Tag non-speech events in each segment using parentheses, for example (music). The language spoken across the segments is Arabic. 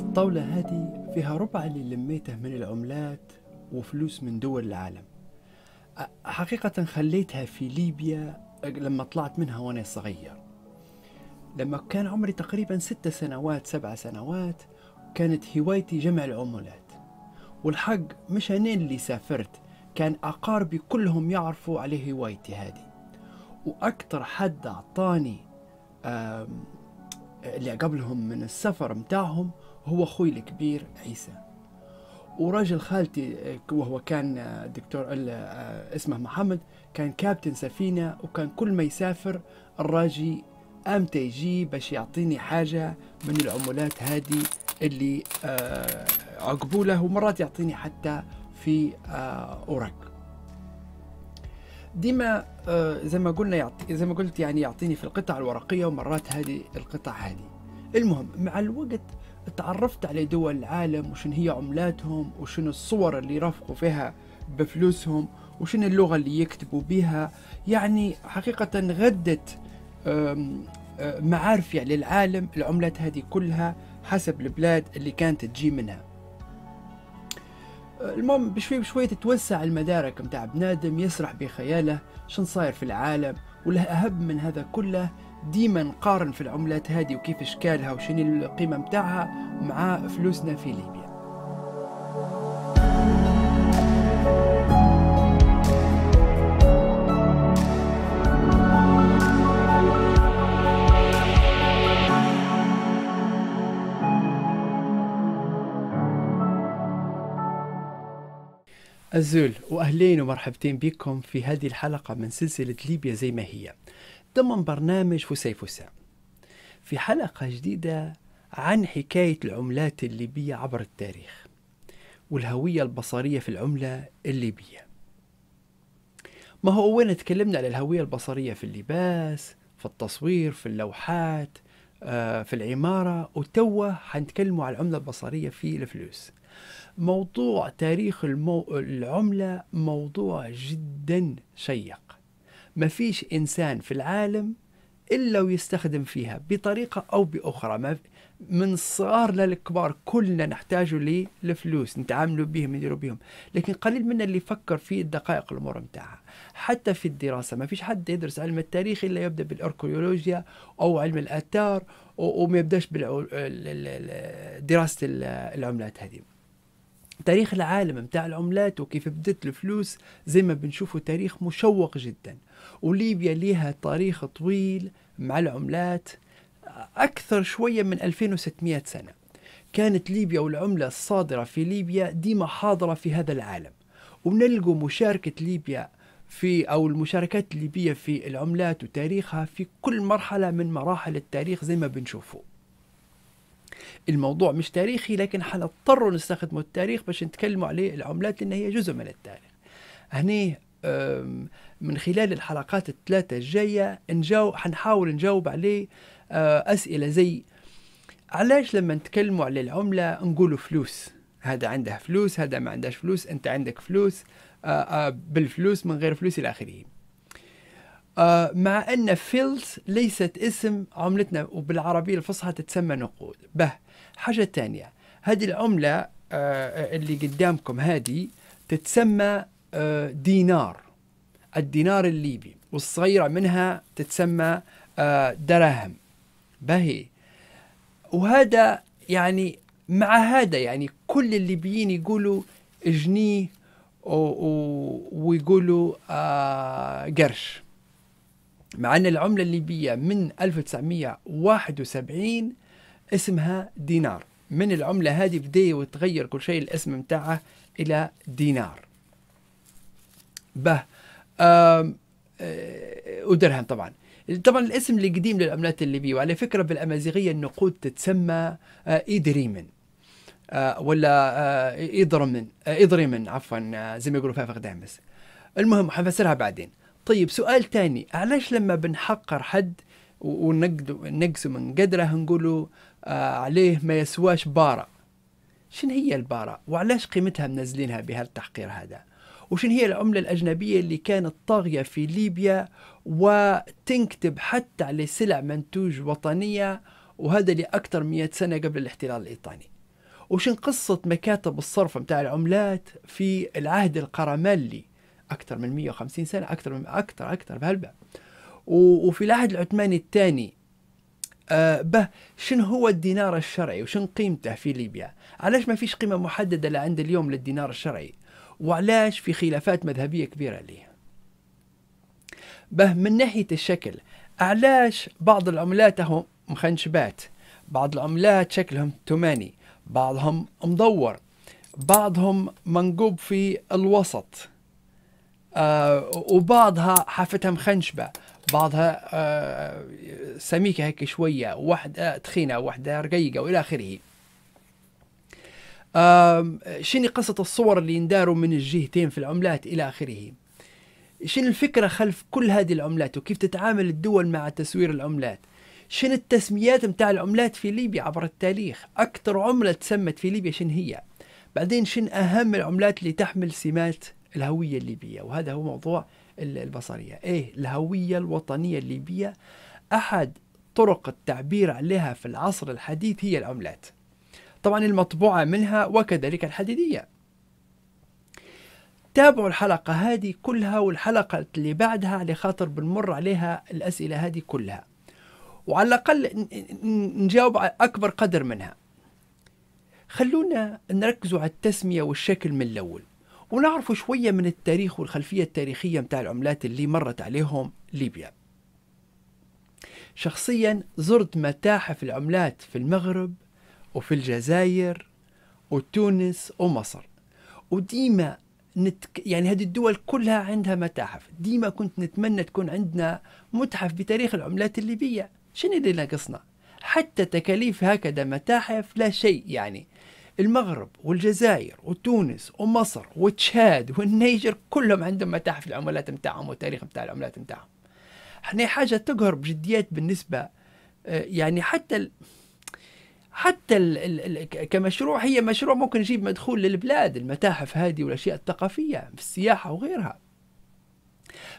الطاولة هذه فيها ربع اللي لميته من العملات وفلوس من دول العالم حقيقة خليتها في ليبيا لما طلعت منها وأنا صغير لما كان عمري تقريبا ست سنوات سبع سنوات كانت هوايتي جمع العملات والحق مش أنا اللي سافرت كان أقاربي كلهم يعرفوا على هوايتي هذه وأكثر حد أعطاني اللي قبلهم من السفر متاعهم هو أخوي الكبير عيسى وراجل خالتي وهو كان دكتور اسمه محمد كان كابتن سفينة وكان كل ما يسافر الراجي امتى يجي باش يعطيني حاجة من العملات هذه اللي آه، عقبوله ومرات يعطيني حتى في آه، أوراق ديما آه، زي ما قلنا يعطي زي ما قلت يعني يعطيني في القطع الورقية ومرات هذه القطع هذه المهم مع الوقت تعرفت على دول العالم وشن هي عملاتهم وشن الصور اللي يرافقوا فيها بفلوسهم وشن اللغة اللي يكتبوا بها يعني حقيقة غدت معارفي يعني للعالم العملات هذه كلها حسب البلاد اللي كانت تجي منها المهم بشوي بشوي تتوسع المدارك متاع بنادم يسرح بخياله شن صاير في العالم والأهم من هذا كله ديما نقارن في العملات هذه وكيف اشكالها وشنو القيمه متاعها مع فلوسنا في ليبيا الزول واهلين ومرحبتين بكم في هذه الحلقة من سلسلة ليبيا زي ما هي ضمن برنامج فسي فسا في حلقة جديدة عن حكاية العملات الليبية عبر التاريخ والهوية البصرية في العملة الليبية ما هو أولا تكلمنا على الهوية البصرية في اللباس في التصوير في اللوحات آه، في العمارة وتوا حنتكلموا على العملة البصرية في الفلوس موضوع تاريخ المو... العملة موضوع جدا شيق ما فيش إنسان في العالم إلا ويستخدم فيها بطريقة أو بأخرى ما من الصغار للكبار كلنا نحتاجوا للفلوس نتعاملوا بهم نديروا بهم لكن قليل منا اللي يفكر في الدقائق الأمور متاعها حتى في الدراسة ما فيش حد يدرس علم التاريخ إلا يبدأ بالأركيولوجيا أو علم الآثار وما يبدأش بدراسة العملات هذه تاريخ العالم متاع العملات وكيف بدت الفلوس زي ما بنشوفوا تاريخ مشوق جدا وليبيا ليها تاريخ طويل مع العملات أكثر شوية من 2600 سنة كانت ليبيا والعملة الصادرة في ليبيا ديما حاضرة في هذا العالم ونلقوا مشاركة ليبيا في أو المشاركات الليبية في العملات وتاريخها في كل مرحلة من مراحل التاريخ زي ما بنشوفه الموضوع مش تاريخي لكن حنضطر نستخدموا التاريخ باش نتكلموا عليه العملات لأن هي جزء من التاريخ هني من خلال الحلقات الثلاثة الجاية نجاو حنحاول نجاوب عليه آه، أسئلة زي علاش لما نتكلموا على العملة نقولوا فلوس هذا عنده فلوس هذا ما عندهش فلوس أنت عندك فلوس آه، آه، بالفلوس من غير فلوس إلى آخره مع أن فيلس ليست اسم عملتنا وبالعربية الفصحى تتسمى نقود به حاجة تانية هذه العملة آه، آه، اللي قدامكم هذه تتسمى آه، دينار الدينار الليبي والصغيرة منها تتسمى دراهم بهي وهذا يعني مع هذا يعني كل الليبيين يقولوا جنيه ويقولوا قرش مع أن العملة الليبية من 1971 اسمها دينار من العملة هذه بدا وتغير كل شيء الاسم متاعه إلى دينار به آه ودرهم طبعا طبعا الاسم القديم للعملات الليبية وعلى فكرة بالأمازيغية النقود تتسمى آه إدريمن آه ولا آه، إدرمن آه، إدريمن عفوا آه، زي ما يقولوا فيها دامس المهم حفسرها بعدين طيب سؤال تاني علاش لما بنحقر حد ونقسم من قدره نقوله آه، عليه ما يسواش بارة شن هي البارة وعلاش قيمتها منزلينها بهالتحقير هذا وشن هي العملة الأجنبية اللي كانت طاغية في ليبيا وتنكتب حتى على سلع منتوج وطنية وهذا لأكثر من 100 سنة قبل الاحتلال الإيطاني وشن قصة مكاتب الصرف متاع العملات في العهد القرملي أكثر من 150 سنة أكثر من أكثر أكثر بهالباب وفي العهد العثماني الثاني آه، به شنو هو الدينار الشرعي وشن قيمته في ليبيا علاش ما فيش قيمة محددة لعند اليوم للدينار الشرعي وعلاش في خلافات مذهبية كبيرة ليه به من ناحية الشكل علاش بعض العملات هم مخنشبات بعض العملات شكلهم تماني بعضهم مدور بعضهم منقوب في الوسط آه وبعضها حافتها مخنشبة بعضها آه، سميكه هيك شويه واحده تخينه واحده رقيقه والى اخره شنو قصة الصور اللي ينداروا من الجهتين في العملات إلى آخره شنو الفكرة خلف كل هذه العملات وكيف تتعامل الدول مع تسوير العملات شنو التسميات متاع العملات في ليبيا عبر التاريخ أكثر عملة تسمت في ليبيا شنو هي بعدين شنو أهم العملات اللي تحمل سمات الهوية الليبية وهذا هو موضوع البصرية إيه الهوية الوطنية الليبية أحد طرق التعبير عليها في العصر الحديث هي العملات طبعا المطبوعة منها وكذلك الحديدية تابعوا الحلقة هذه كلها والحلقة اللي بعدها على خاطر بنمر عليها الأسئلة هذه كلها وعلى الأقل نجاوب على أكبر قدر منها خلونا نركزوا على التسمية والشكل من الأول ونعرفوا شوية من التاريخ والخلفية التاريخية متاع العملات اللي مرت عليهم ليبيا شخصيا زرت متاحف العملات في المغرب وفي الجزائر وتونس ومصر وديما نتك... يعني هذه الدول كلها عندها متاحف ديما كنت نتمنى تكون عندنا متحف بتاريخ العملات الليبية شنو اللي ناقصنا حتى تكاليف هكذا متاحف لا شيء يعني المغرب والجزائر وتونس ومصر وتشاد والنيجر كلهم عندهم متاحف العملات متاعهم والتاريخ متاع العملات متاعهم احنا حاجه تقهر بجديات بالنسبه آه، يعني حتى ال حتى ال ال كمشروع هي مشروع ممكن يجيب مدخول للبلاد المتاحف هذه والاشياء الثقافيه في السياحه وغيرها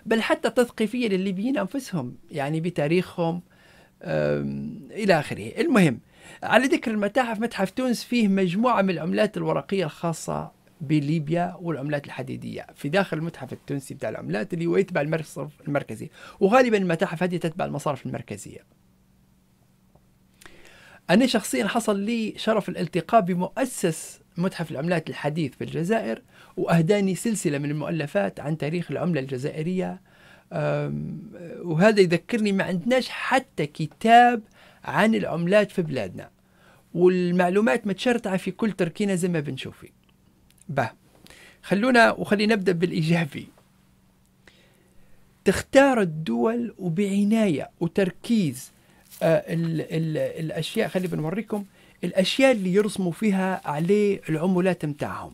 بل حتى تثقيفيه للليبيين انفسهم يعني بتاريخهم الى اخره المهم على ذكر المتاحف متحف تونس فيه مجموعة من العملات الورقية الخاصة بليبيا والعملات الحديدية في داخل المتحف التونسي بتاع العملات اللي هو يتبع المصرف المركزي وغالبا المتاحف هذه تتبع المصارف المركزية أنا شخصيا حصل لي شرف الالتقاء بمؤسس متحف العملات الحديث في الجزائر وأهداني سلسلة من المؤلفات عن تاريخ العملة الجزائرية وهذا يذكرني ما عندناش حتى كتاب عن العملات في بلادنا والمعلومات متشرطعة في كل تركينة زي ما بنشوفي به خلونا وخلي نبدأ بالإيجابي تختار الدول وبعناية وتركيز الـ آه، الـ الأشياء خلي بنوريكم الأشياء اللي يرسموا فيها عليه العملات متاعهم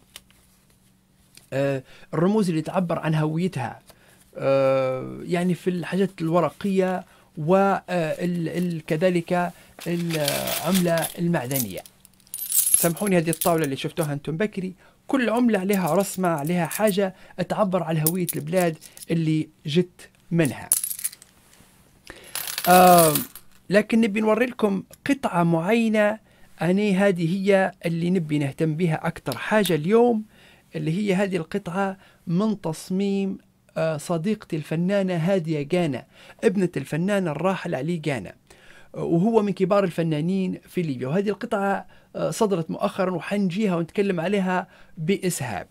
آه، الرموز اللي تعبر عن هويتها آه، يعني في الحاجات الورقية وكذلك العملة المعدنية سامحوني هذه الطاولة اللي شفتوها أنتم بكري كل عملة عليها رسمة عليها حاجة تعبر على هوية البلاد اللي جت منها آه لكن نبي نوري لكم قطعة معينة أني هذه هي اللي نبي نهتم بها أكثر حاجة اليوم اللي هي هذه القطعة من تصميم آه، صديقتي الفنانة هادية جانا ابنة الفنان الراحل علي جانا آه، وهو من كبار الفنانين في ليبيا وهذه القطعة آه، صدرت مؤخرا وحنجيها ونتكلم عليها بإسهاب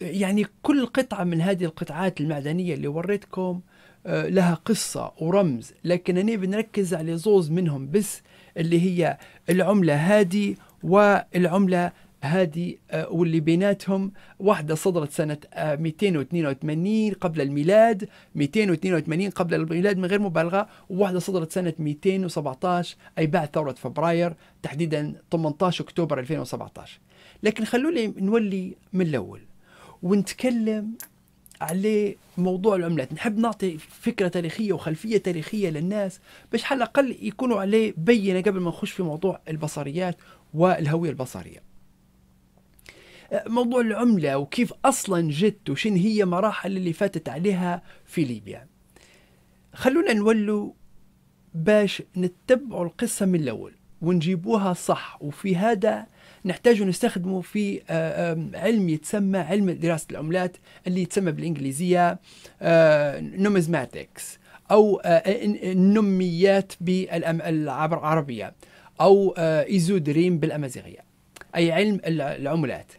يعني كل قطعة من هذه القطعات المعدنية اللي وريتكم لها قصة ورمز لكن أنا بنركز على زوز منهم بس اللي هي العملة هادي والعملة هذه آه، واللي بيناتهم واحدة صدرت سنة 282 آه، قبل الميلاد 282 قبل الميلاد من غير مبالغة وواحدة صدرت سنة 217 أي بعد ثورة فبراير تحديدا 18 أكتوبر 2017 لكن خلوني نولي من الأول ونتكلم على موضوع العملات نحب نعطي فكرة تاريخية وخلفية تاريخية للناس باش على الأقل يكونوا عليه بينة قبل ما نخش في موضوع البصريات والهوية البصرية موضوع العملة وكيف أصلا جت وشن هي مراحل اللي فاتت عليها في ليبيا خلونا نولوا باش نتبعوا القصة من الأول ونجيبوها صح وفي هذا نحتاج نستخدمه في آه، آه، علم يتسمى علم دراسة العملات اللي يتسمى بالإنجليزية نومزماتكس آه، أو النميات بالعربية أو إيزودريم بالأمازيغية أي علم العملات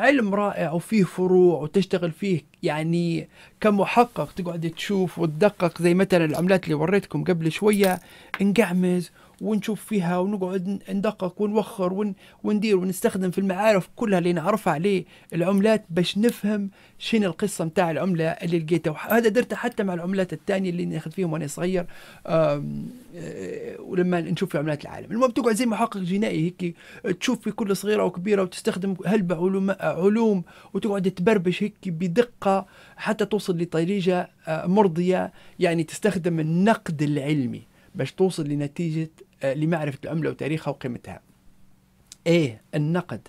علم رائع وفيه فروع وتشتغل فيه يعني كمحقق تقعد تشوف وتدقق زي مثلا العملات اللي وريتكم قبل شويه انقعمز ونشوف فيها ونقعد ندقق ونوخر ون وندير ونستخدم في المعارف كلها اللي نعرفها عليه العملات باش نفهم شنو القصه نتاع العمله اللي لقيتها وهذا درته حتى مع العملات الثانيه اللي ناخذ فيهم وانا صغير آه، ولما نشوف في عملات العالم المهم تقعد زي محقق جنائي هيك تشوف في كل صغيره وكبيره وتستخدم هلبة علوم آه، علوم وتقعد تبربش هيك بدقه حتى توصل لطريقه آه، مرضيه يعني تستخدم النقد العلمي باش توصل لنتيجه آه، لمعرفة العملة وتاريخها وقيمتها إيه النقد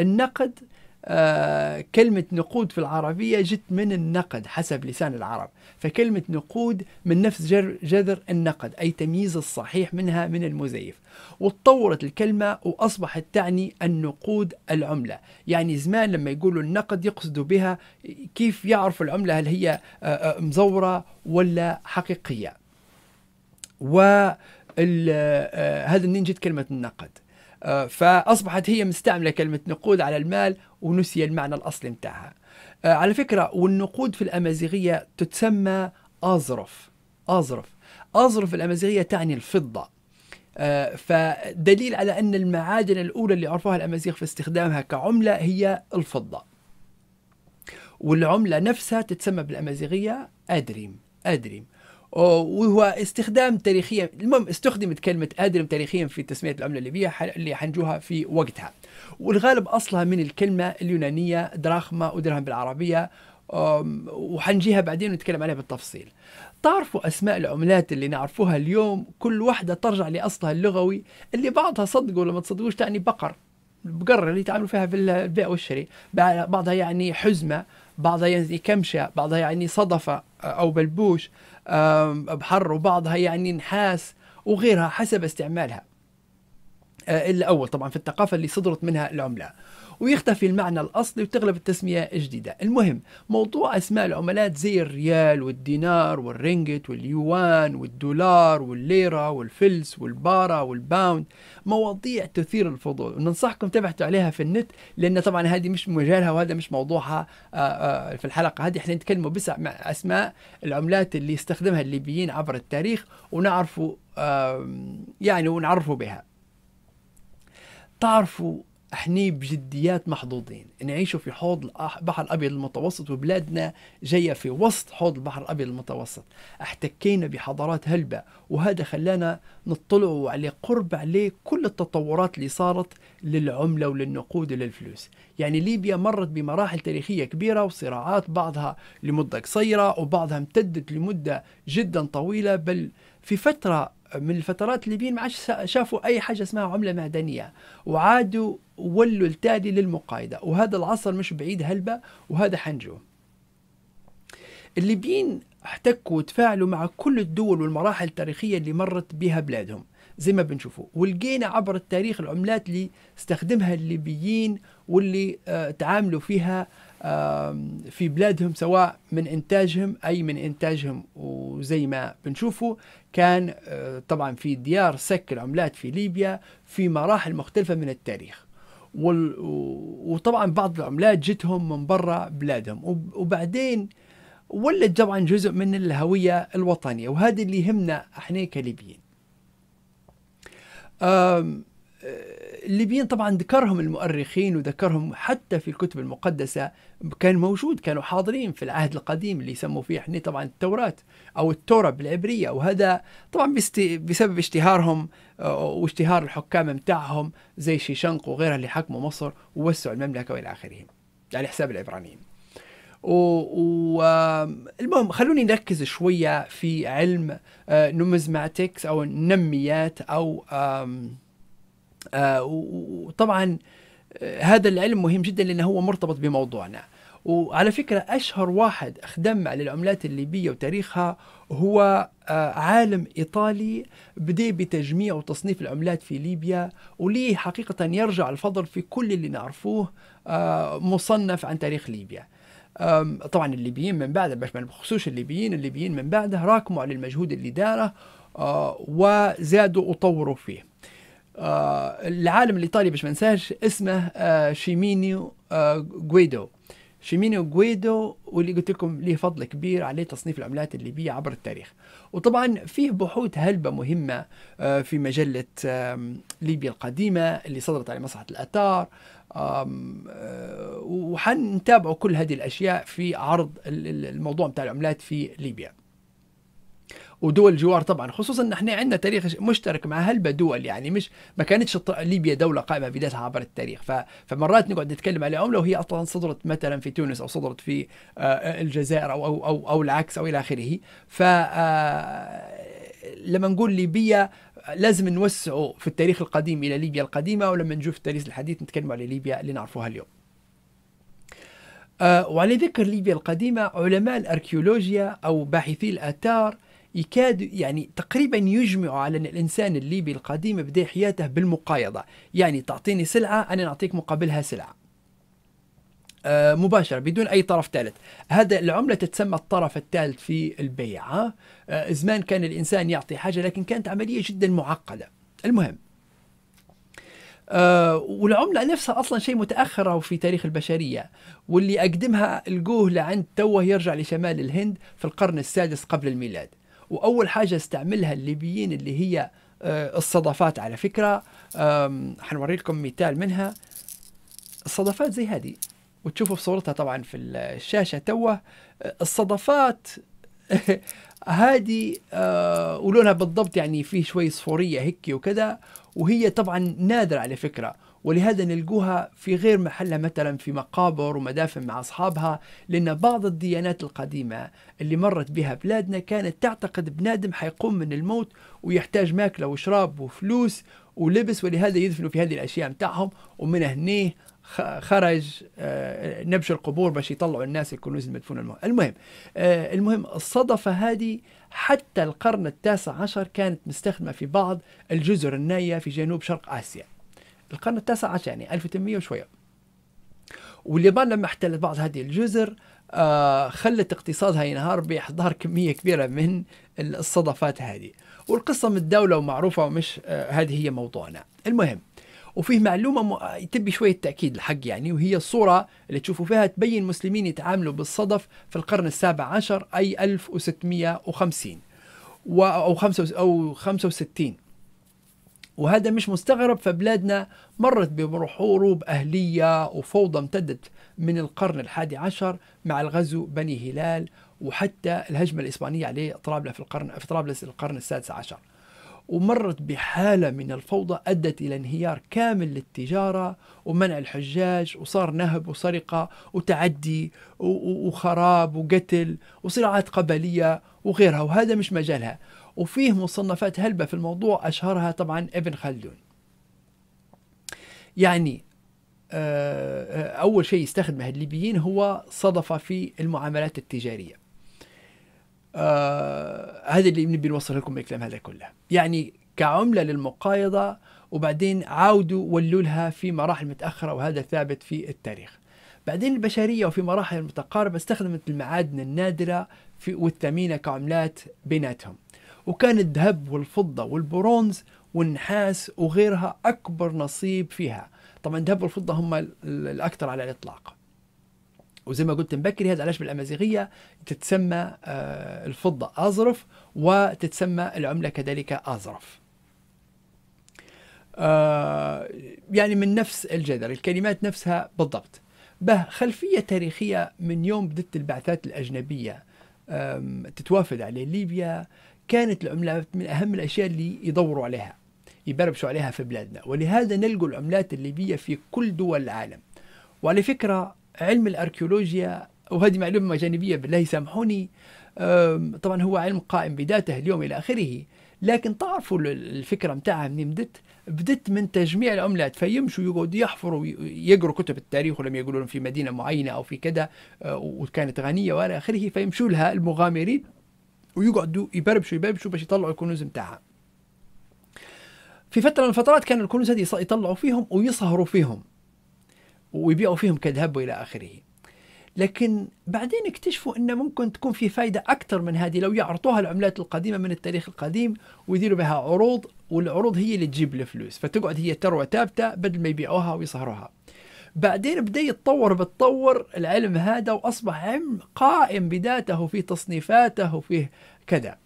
النقد آه كلمة نقود في العربية جت من النقد حسب لسان العرب فكلمة نقود من نفس جذر النقد أي تمييز الصحيح منها من المزيف وتطورت الكلمة وأصبحت تعني النقود العملة يعني زمان لما يقولوا النقد يقصدوا بها كيف يعرفوا العملة هل هي آه، آه، مزورة ولا حقيقية و آه آه، هذا جت كلمة النقد آه، فأصبحت هي مستعملة كلمة نقود على المال ونسي المعنى الأصلي متاعها آه، على فكرة والنقود في الأمازيغية تتسمى أظرف أظرف أظرف الأمازيغية تعني الفضة فدليل على أن المعادن الأولى اللي عرفوها الأمازيغ في استخدامها كعملة هي الفضة والعملة نفسها تتسمى بالأمازيغية أدريم أدريم وهو استخدام تاريخيا المهم استخدمت كلمة آدرم تاريخيا في تسمية العملة الليبية اللي حنجوها في وقتها والغالب أصلها من الكلمة اليونانية دراخمة ودرهم بالعربية وحنجيها بعدين ونتكلم عليها بالتفصيل تعرفوا أسماء العملات اللي نعرفوها اليوم كل واحدة ترجع لأصلها اللغوي اللي بعضها صدقوا ولا ما تصدقوش تعني بقر البقرة اللي يتعاملوا فيها في البيع والشراء بعضها يعني حزمة بعضها يعني كمشة بعضها يعني صدفة أو بلبوش بحر وبعضها يعني نحاس وغيرها حسب استعمالها آه، الاول طبعا في الثقافه اللي صدرت منها العمله ويختفي المعنى الاصلي وتغلب التسميه الجديده المهم موضوع اسماء العملات زي الريال والدينار والرينجت واليوان والدولار والليره والفلس والبارا والباوند مواضيع تثير الفضول وننصحكم تبحثوا عليها في النت لان طبعا هذه مش مجالها وهذا مش موضوعها آه، آه، في الحلقه هذه احنا نتكلم بس مع اسماء العملات اللي استخدمها الليبيين عبر التاريخ ونعرفوا يعني ونعرفوا بها تعرفوا احنا بجديات محظوظين نعيشوا في حوض البحر الابيض المتوسط وبلادنا جايه في وسط حوض البحر الابيض المتوسط احتكينا بحضارات هلبة وهذا خلانا نطلعوا على قرب عليه كل التطورات اللي صارت للعمله وللنقود وللفلوس يعني ليبيا مرت بمراحل تاريخيه كبيره وصراعات بعضها لمده قصيره وبعضها امتدت لمده جدا طويله بل في فتره من الفترات الليبيين ما عادش شافوا اي حاجه اسمها عمله معدنيه وعادوا ولوا التالي للمقايضه وهذا العصر مش بعيد هلبه وهذا حنجو الليبيين احتكوا وتفاعلوا مع كل الدول والمراحل التاريخيه اللي مرت بها بلادهم زي ما بنشوفوا ولقينا عبر التاريخ العملات اللي استخدمها الليبيين واللي آه، تعاملوا فيها في بلادهم سواء من انتاجهم اي من انتاجهم وزي ما بنشوفه كان آه، طبعا في ديار سك العملات في ليبيا في مراحل مختلفه من التاريخ وطبعا بعض العملات جتهم من برا بلادهم وبعدين ولد طبعا جزء من الهويه الوطنيه وهذا اللي يهمنا احنا كليبيين الليبيين طبعا ذكرهم المؤرخين وذكرهم حتى في الكتب المقدسة كان موجود كانوا حاضرين في العهد القديم اللي يسموا فيه احنا طبعا التوراة أو التوراة بالعبرية وهذا طبعا بسبب اشتهارهم آه، واشتهار الحكام متاعهم زي شيشنق وغيرها اللي حكموا مصر ووسعوا المملكة وإلى آخره على حساب العبرانيين والمهم خلوني نركز شوية في علم آه، نومزماتيكس أو النميات أو آه، وطبعا آه، هذا العلم مهم جدا لأنه هو مرتبط بموضوعنا وعلى فكرة أشهر واحد خدم على العملات الليبية وتاريخها هو آه، عالم إيطالي بدأ بتجميع وتصنيف العملات في ليبيا وليه حقيقة يرجع الفضل في كل اللي نعرفوه مصنف عن تاريخ ليبيا طبعا الليبيين من بعده باش ما نخصوش الليبيين الليبيين من بعده راكموا على المجهود اللي داره وزادوا وطوروا فيه آه، العالم الايطالي باش ما ننساش اسمه آه، شيمينيو جويدو آه، شيمينيو جويدو واللي قلت لكم ليه فضل كبير على تصنيف العملات الليبية عبر التاريخ وطبعا فيه بحوث هلبة مهمة في مجلة ليبيا القديمة اللي صدرت على مصلحة الأتار وحنتابعوا كل هذه الأشياء في عرض الموضوع بتاع العملات في ليبيا ودول الجوار طبعا خصوصا ان احنا عندنا تاريخ مشترك مع هلبة دول يعني مش ما كانتش ليبيا دوله قائمه بذاتها عبر التاريخ فمرات نقعد نتكلم على عمله وهي اصلا صدرت مثلا في تونس او صدرت في آه، الجزائر او او او, أو العكس او الى اخره ف آه، لما نقول ليبيا لازم نوسعه في التاريخ القديم الى ليبيا القديمه ولما نشوف التاريخ الحديث نتكلم على ليبيا اللي نعرفوها اليوم. آه، وعلى ذكر ليبيا القديمه علماء الاركيولوجيا او باحثي الاثار يكاد يعني تقريبا يجمع على أن الإنسان الليبي القديم بدأ حياته بالمقايضة يعني تعطيني سلعة أنا نعطيك مقابلها سلعة آه، مباشرة بدون أي طرف ثالث هذا العملة تتسمى الطرف الثالث في البيع آه، زمان كان الإنسان يعطي حاجة لكن كانت عملية جدا معقدة المهم أه والعملة نفسها أصلا شيء متأخرة في تاريخ البشرية واللي أقدمها الجوه لعند توه يرجع لشمال الهند في القرن السادس قبل الميلاد واول حاجه استعملها الليبيين اللي هي آه، الصدفات على فكره حنوري لكم مثال منها الصدفات زي هذه وتشوفوا في صورتها طبعا في الشاشه توه الصدفات (laughs) هذه آه، ولونها بالضبط يعني فيه شوي صفوريه هيك وكذا وهي طبعا نادره على فكره ولهذا نلقوها في غير محلها مثلا في مقابر ومدافن مع أصحابها لأن بعض الديانات القديمة اللي مرت بها بلادنا كانت تعتقد بنادم حيقوم من الموت ويحتاج ماكلة وشراب وفلوس ولبس ولهذا يدفنوا في هذه الأشياء متاعهم ومن هني خرج آه، نبش القبور باش يطلعوا الناس الكنوز المدفونة المهم آه، المهم الصدفة هذه حتى القرن التاسع عشر كانت مستخدمة في بعض الجزر النائية في جنوب شرق آسيا القرن التاسع عشر يعني 1800 وشويه واليابان لما احتلت بعض هذه الجزر آه خلت اقتصادها ينهار باحضار كميه كبيره من الصدفات هذه والقصه متداوله ومعروفه ومش آه هذه هي موضوعنا المهم وفيه معلومه م... تبي شويه تاكيد الحق يعني وهي الصوره اللي تشوفوا فيها تبين مسلمين يتعاملوا بالصدف في القرن السابع عشر اي 1650 و... او او 65 وهذا مش مستغرب فبلادنا مرت بحروب أهلية وفوضى امتدت من القرن الحادي عشر مع الغزو بني هلال وحتى الهجمة الإسبانية عليه طرابلس في القرن في طرابلس القرن السادس عشر ومرت بحالة من الفوضى أدت إلى انهيار كامل للتجارة ومنع الحجاج وصار نهب وسرقة وتعدي وخراب وقتل وصراعات قبلية وغيرها وهذا مش مجالها وفيه مصنفات هلبة في الموضوع أشهرها طبعا ابن خلدون يعني آه، أول شيء يستخدمه الليبيين هو صدفة في المعاملات التجارية آه، هذا اللي نبي نوصل لكم الكلام هذا كله يعني كعملة للمقايضة وبعدين عاودوا ولوا لها في مراحل متأخرة وهذا ثابت في التاريخ بعدين البشرية وفي مراحل متقاربة استخدمت المعادن النادرة في والثمينة كعملات بيناتهم وكان الذهب والفضة والبرونز والنحاس وغيرها أكبر نصيب فيها طبعا الذهب والفضة هم الأكثر على الإطلاق وزي ما قلت مبكري هذا علاش بالأمازيغية تتسمى آه، الفضة أظرف وتتسمى العملة كذلك أظرف آه، يعني من نفس الجذر الكلمات نفسها بالضبط به خلفية تاريخية من يوم بدت البعثات الأجنبية تتوافد على ليبيا كانت العملات من أهم الأشياء اللي يدوروا عليها يبربشوا عليها في بلادنا ولهذا نلقوا العملات الليبية في كل دول العالم وعلى فكرة علم الأركيولوجيا وهذه معلومة جانبية بالله سامحوني طبعا هو علم قائم بذاته اليوم إلى آخره لكن تعرفوا الفكرة متاعها منين بدت بدت من تجميع العملات فيمشوا يقعدوا يحفروا يقروا كتب التاريخ ولم يقولوا في مدينة معينة أو في كذا آه، وكانت غنية وإلى آخره فيمشوا لها المغامرين ويقعدوا يبربشوا يبربشوا باش يطلعوا الكنوز نتاعها في فتره من الفترات كانوا الكنوز هذه يطلعوا فيهم ويصهروا فيهم ويبيعوا فيهم كذهب والى اخره لكن بعدين اكتشفوا ان ممكن تكون في فائده اكثر من هذه لو يعرضوها العملات القديمه من التاريخ القديم ويديروا بها عروض والعروض هي اللي تجيب الفلوس فتقعد هي ثروه ثابته بدل ما يبيعوها ويصهروها بعدين بدا يتطور بتطور العلم هذا واصبح علم قائم بذاته في تصنيفاته وفيه كذا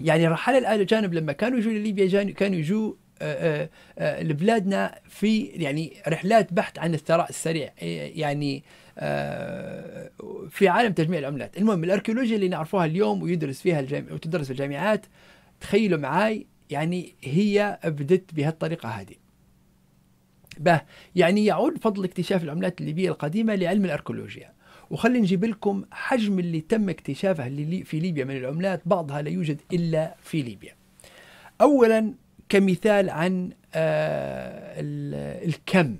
يعني رحال الاجانب لما كانوا يجوا لليبيا كانوا يجوا آه، آه، آه، لبلادنا في يعني رحلات بحث عن الثراء السريع يعني في عالم تجميع العملات المهم الاركيولوجيا اللي نعرفوها اليوم ويدرس فيها الجامع وتدرس في الجامعات تخيلوا معاي يعني هي بدت بهالطريقه هذه به يعني يعود فضل اكتشاف العملات الليبيه القديمه لعلم الاركيولوجيا وخلي نجيب لكم حجم اللي تم اكتشافه في ليبيا من العملات بعضها لا يوجد إلا في ليبيا أولا كمثال عن آه، الكم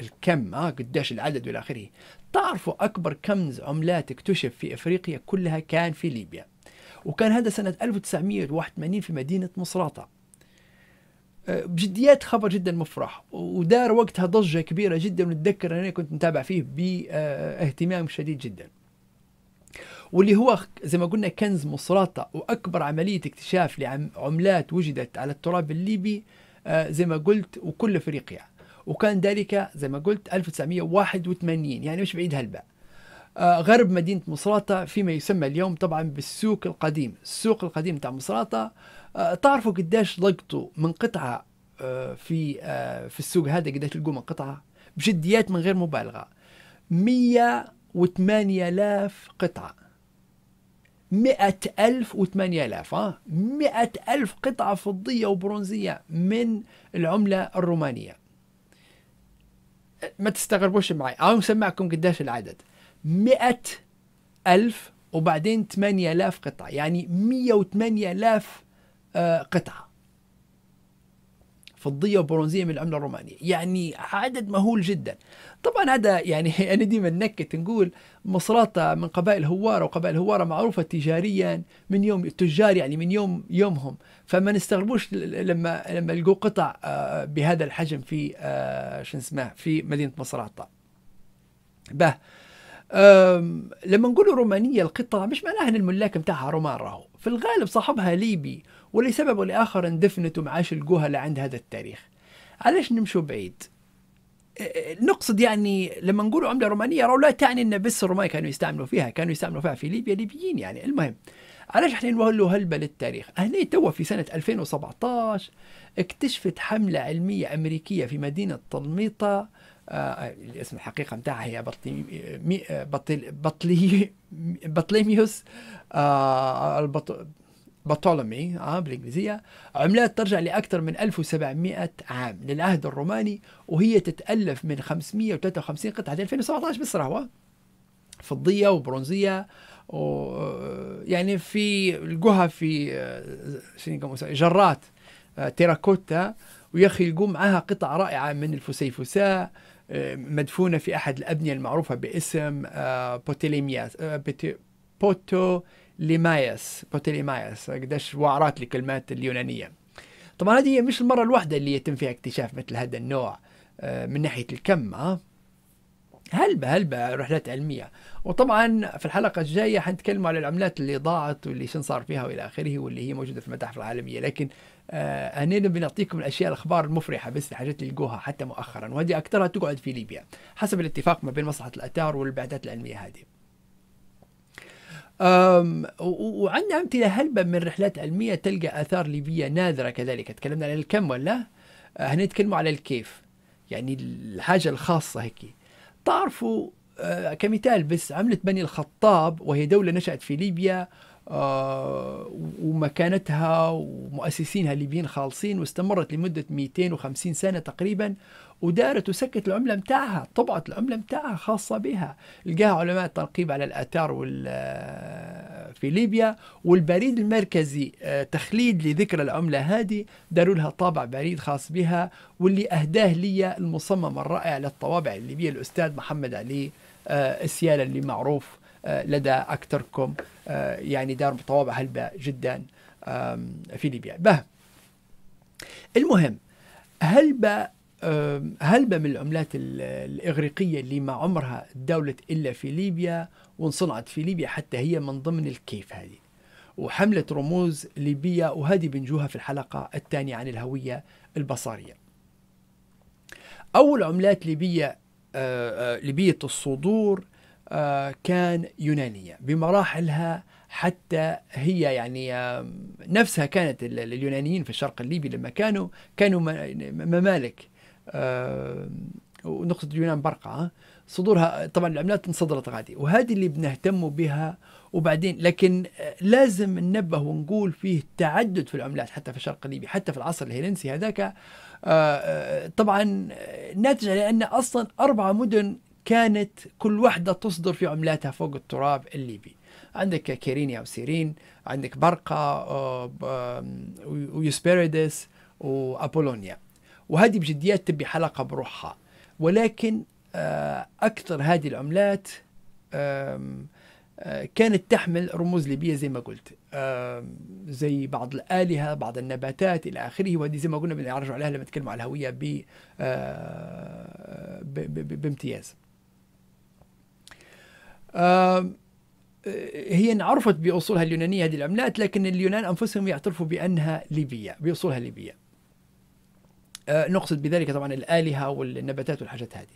الكم اه قداش العدد والى اخره تعرفوا اكبر كنز عملات اكتشف في افريقيا كلها كان في ليبيا وكان هذا سنه 1981 في مدينه مصراته بجديات آه، خبر جدا مفرح ودار وقتها ضجة كبيرة جدا ونتذكر أنا كنت متابع فيه باهتمام آه، شديد جدا واللي هو زي ما قلنا كنز مصراتة وأكبر عملية اكتشاف لعملات وجدت على التراب الليبي آه، زي ما قلت وكل أفريقيا وكان ذلك زي ما قلت 1981 يعني مش بعيد هلبا غرب مدينة مصراتة فيما يسمى اليوم طبعا بالسوق القديم السوق القديم تاع مصراتة آه، تعرفوا قداش لقطوا من قطعه آه، في آه، في السوق هذا قداش تلقوا من قطعه بجديات من غير مبالغه 108000 قطعه 100000 و8000 ها 100000 قطعه فضيه وبرونزيه من العمله الرومانيه ما تستغربوش معي او نسمعكم قداش العدد 100000 وبعدين 8000 قطعة يعني 108000 آه، قطعة فضية وبرونزية من العملة الرومانية يعني عدد مهول جدا طبعا هذا يعني (laughs) أنا ديما نكت نقول مصراتة من قبائل هوارة وقبائل هوارة معروفة تجاريا من يوم التجار يعني من يوم يومهم فما نستغربوش لما لما لقوا قطع آه، بهذا الحجم في آه، شو اسمه في مدينة مصراتة به لما نقولوا رومانية القطعه مش معناها أن الملاك بتاعها رومان راهو في الغالب صاحبها ليبي ولسبب ولآخر اندفنت وما عادش لقوها لعند هذا التاريخ علاش نمشوا بعيد أه، أه، نقصد يعني لما نقول عمله رومانيه راهو لا تعني ان بس الرومان كانوا يستعملوا فيها كانوا يستعملوا فيها في ليبيا ليبيين يعني المهم علاش احنا نولوا هلبة للتاريخ هنا توا في سنة 2017 اكتشفت حملة علمية أمريكية في مدينة طلميطة آه الاسم الحقيقة متاعها هي بطليميوس بطلي بطلي بطلي آه بطولمي اه بالانجليزيه عملات ترجع لاكثر من 1700 عام للعهد الروماني وهي تتالف من 553 قطعه 2017 بس هو فضيه وبرونزيه و آه، يعني في لقوها في آه، جرات آه، تيراكوتا ويا اخي لقوا معها قطع رائعه من الفسيفساء مدفونه في احد الابنيه المعروفه باسم بوتيليمياس بوتو ليمايس بوتيليمايس قداش وعرات لكلمات اليونانيه طبعا هذه مش المره الوحده اللي يتم فيها اكتشاف مثل هذا النوع آه، من ناحيه الكم ها هلبة هلبة رحلات علمية وطبعا في الحلقة الجاية حنتكلم على العملات اللي ضاعت واللي شن صار فيها وإلى آخره واللي هي موجودة في المتاحف العالمية لكن آه هنا بنعطيكم الأشياء الأخبار المفرحة بس الحاجات اللي لقوها حتى مؤخرا وهذه أكثرها تقعد في ليبيا حسب الاتفاق ما بين مصلحة الأتار والبعثات العلمية هذه وعندنا أمثلة هلبة من رحلات علمية تلقى آثار ليبية نادرة كذلك تكلمنا على الكم ولا أه، هنتكلموا على الكيف يعني الحاجة الخاصة هيك تعرفوا أه، كمثال بس عملة بني الخطاب وهي دولة نشأت في ليبيا أه، ومكانتها ومؤسسينها الليبيين خالصين واستمرت لمدة 250 سنة تقريبا ودارت وسكت العملة متاعها طبعت العملة متاعها خاصة بها لقاها علماء التنقيب على الآثار وال آه، في ليبيا والبريد المركزي آه، تخليد لذكرى العملة هذه داروا لها طابع بريد خاص بها واللي أهداه لي المصمم الرائع للطوابع الليبية الأستاذ محمد علي آه، السيالة اللي معروف لدى أكثركم يعني دار طوابع هلبة جدا في ليبيا به المهم هلبة هلبة من العملات الإغريقية اللي ما عمرها دولت إلا في ليبيا وانصنعت في ليبيا حتى هي من ضمن الكيف هذه وحملة رموز ليبية وهذه بنجوها في الحلقة الثانية عن الهوية البصرية أول عملات ليبية أه، أه، ليبية الصدور أه، كان يونانية بمراحلها حتى هي يعني نفسها كانت اليونانيين في الشرق الليبي لما كانوا كانوا ممالك ونقطة آه، اليونان برقعة صدورها طبعا العملات انصدرت غادي وهذه اللي بنهتم بها وبعدين لكن لازم ننبه ونقول فيه تعدد في العملات حتى في الشرق الليبي حتى في العصر الهيلنسي هذاك آه، آه، طبعا ناتج على ان اصلا اربع مدن كانت كل واحدة تصدر في عملاتها فوق التراب الليبي عندك كيرينيا أو سيرين عندك برقة ويوسبيريدس وأبولونيا وهذه بجديات تبي حلقة بروحها ولكن آه، أكثر هذه العملات آه، كانت تحمل رموز ليبية زي ما قلت زي بعض الآلهة بعض النباتات إلى آخره وهذه زي ما قلنا بنعرج عليها لما تكلموا على الهوية ب آه، بامتياز هي انعرفت بأصولها اليونانية هذه العملات لكن اليونان أنفسهم يعترفوا بأنها ليبية بأصولها ليبية آه، نقصد بذلك طبعا الآلهة والنباتات والحاجات هذه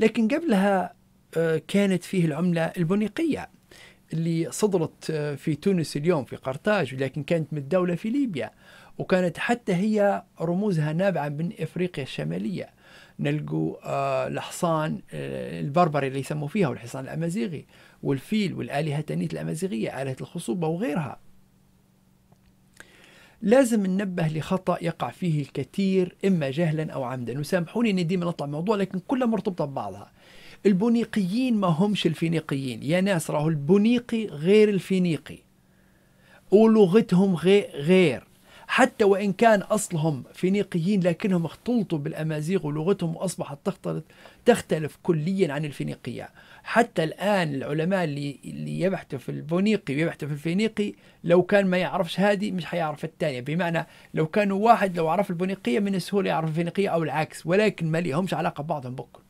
لكن قبلها آه، كانت فيه العملة البونيقية اللي صدرت آه، في تونس اليوم في قرطاج لكن كانت متداولة في ليبيا وكانت حتى هي رموزها نابعة من إفريقيا الشمالية نلقوا الحصان البربري اللي يسموا فيها والحصان الأمازيغي والفيل والآلهة تانية الأمازيغية آلهة الخصوبة وغيرها لازم ننبه لخطأ يقع فيه الكثير إما جهلا أو عمدا وسامحوني أني ديما نطلع موضوع لكن كلها مرتبطة ببعضها البونيقيين ما همش الفينيقيين يا ناس راهو البونيقي غير الفينيقي ولغتهم غير حتى وإن كان أصلهم فينيقيين لكنهم اختلطوا بالأمازيغ ولغتهم وأصبحت تختلف كليا عن الفينيقية حتى الآن العلماء اللي اللي يبحثوا في البونيقي ويبحثوا في الفينيقي لو كان ما يعرفش هذه مش حيعرف الثانية بمعنى لو كانوا واحد لو عرف البونيقية من السهولة يعرف الفينيقية أو العكس ولكن ما لهمش علاقة ببعضهم بكل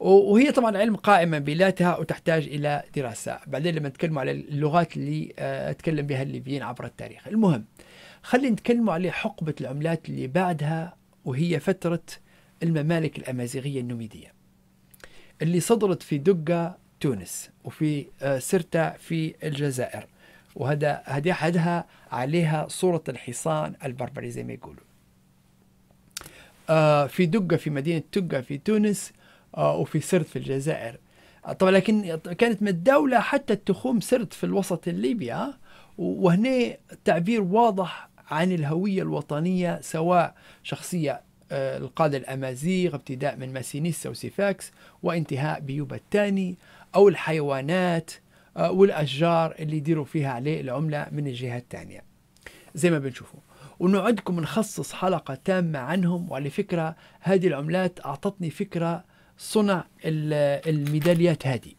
وهي طبعا علم قائمة بذاتها وتحتاج إلى دراسة بعدين لما نتكلم على اللغات اللي آه، أتكلم بها الليبيين عبر التاريخ المهم خلينا نتكلم على حقبة العملات اللي بعدها وهي فترة الممالك الأمازيغية النوميدية اللي صدرت في دقة تونس وفي آه، سرتة في الجزائر وهذا هذه احدها عليها صورة الحصان البربري زي ما يقولوا آه، في دقة في مدينة دقة في تونس آه، وفي سرت في الجزائر طبعا لكن كانت من الدولة حتى تخوم سرت في الوسط الليبيا وهنا تعبير واضح عن الهوية الوطنية سواء شخصية آه، القادة الأمازيغ ابتداء من ماسينيسا وسيفاكس وانتهاء بيوبا الثاني أو الحيوانات آه، والأشجار اللي يديروا فيها عليه العملة من الجهة الثانية زي ما بنشوفوا ونوعدكم نخصص حلقة تامة عنهم وعلى فكرة هذه العملات أعطتني فكرة صنع الميداليات هذه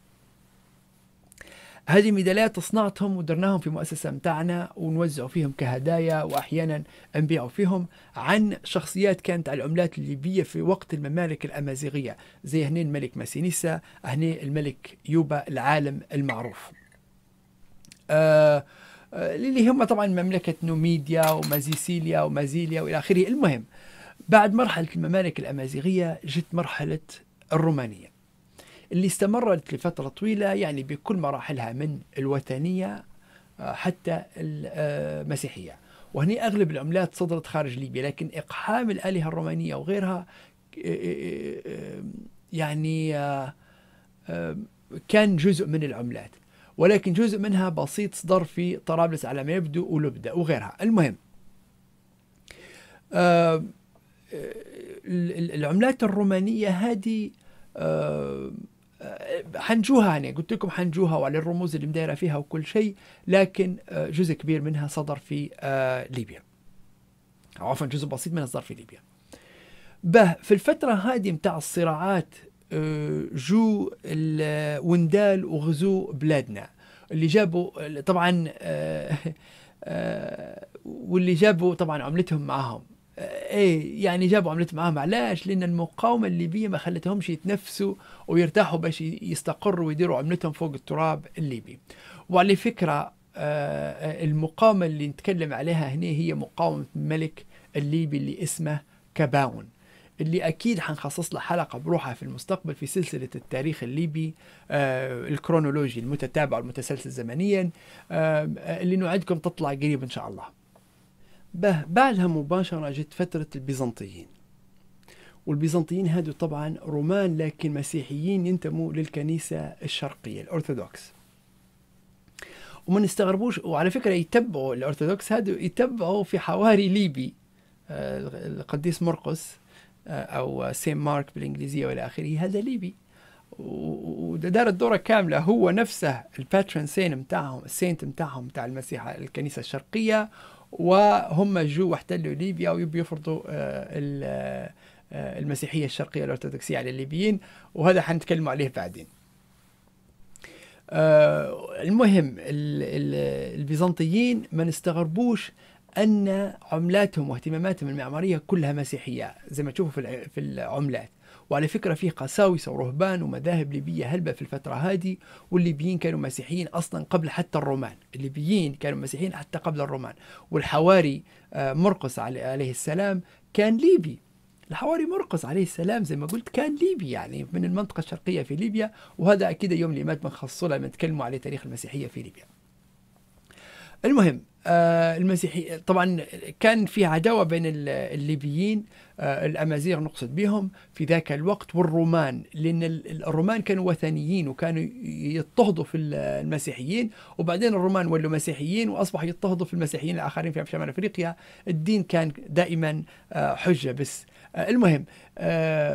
هذه ميداليات صنعتهم ودرناهم في مؤسسة متاعنا ونوزعوا فيهم كهدايا وأحيانا نبيعوا فيهم عن شخصيات كانت على العملات الليبية في وقت الممالك الأمازيغية زي هنا الملك ماسينيسا هنا الملك يوبا العالم المعروف آه،, آه اللي هم طبعا مملكة نوميديا ومازيسيليا ومازيليا وإلى آخره المهم بعد مرحلة الممالك الأمازيغية جت مرحلة الرومانية اللي استمرت لفترة طويلة يعني بكل مراحلها من الوثنية آه، حتى المسيحية آه، وهني أغلب العملات صدرت خارج ليبيا لكن إقحام الآلهة الرومانية وغيرها آه، يعني كان جزء من العملات ولكن جزء منها بسيط صدر في طرابلس على ما يبدو ولبدا وغيرها المهم العملات الرومانية هذه آه، حنجوها يعني قلت لكم حنجوها وعلى الرموز اللي مدايره فيها وكل شيء لكن آه، جزء كبير منها صدر في آه، ليبيا او عفوا جزء بسيط منها صدر في ليبيا به في الفتره هذه متاع الصراعات جو وندال وغزو بلادنا اللي جابوا طبعا واللي جابوا طبعا عملتهم معاهم ايه يعني جابوا عملت معاهم علاش لان المقاومه الليبيه ما خلتهمش يتنفسوا ويرتاحوا باش يستقروا ويديروا عملتهم فوق التراب الليبي وعلى فكره آه،, آه المقاومه اللي نتكلم عليها هنا هي مقاومه الملك الليبي اللي اسمه كباون اللي اكيد حنخصص له حلقه بروحها في المستقبل في سلسله التاريخ الليبي آه الكرونولوجي المتتابع والمتسلسل زمنيا آه اللي آه، نوعدكم تطلع قريب ان شاء الله به بعدها مباشرة جت فترة البيزنطيين والبيزنطيين هادو طبعا رومان لكن مسيحيين ينتموا للكنيسة الشرقية الأرثوذكس وما نستغربوش وعلى فكرة يتبعوا الأرثوذكس هادو يتبعوا في حواري ليبي آه، القديس مرقس آه، أو سين مارك بالإنجليزية وإلى آخره هذا ليبي ودار الدورة كاملة هو نفسه الباترون سين متاعهم السينت متاعهم متاع المسيح الكنيسة الشرقية وهم جو واحتلوا ليبيا ويبوا يفرضوا آه، آه، المسيحيه الشرقيه الارثوذكسيه على الليبيين وهذا حنتكلموا عليه بعدين. آه، المهم البيزنطيين ما نستغربوش ان عملاتهم واهتماماتهم المعماريه كلها مسيحيه زي ما تشوفوا في العملات وعلى فكرة فيه قساوسة ورهبان ومذاهب ليبية هلبة في الفترة هذه والليبيين كانوا مسيحيين أصلا قبل حتى الرومان الليبيين كانوا مسيحيين حتى قبل الرومان والحواري آه، مرقس عليه السلام كان ليبي الحواري مرقس عليه السلام زي ما قلت كان ليبي يعني من المنطقة الشرقية في ليبيا وهذا أكيد يوم اللي مات بنخصصه لما نتكلموا عليه تاريخ المسيحية في ليبيا المهم آه، المسيحي طبعا كان في عداوه بين الليبيين آه، الامازيغ نقصد بهم في ذاك الوقت والرومان لان الرومان كانوا وثنيين وكانوا يضطهدوا في المسيحيين وبعدين الرومان ولوا مسيحيين واصبحوا يضطهدوا في المسيحيين الاخرين في شمال افريقيا الدين كان دائما آه، حجه بس المهم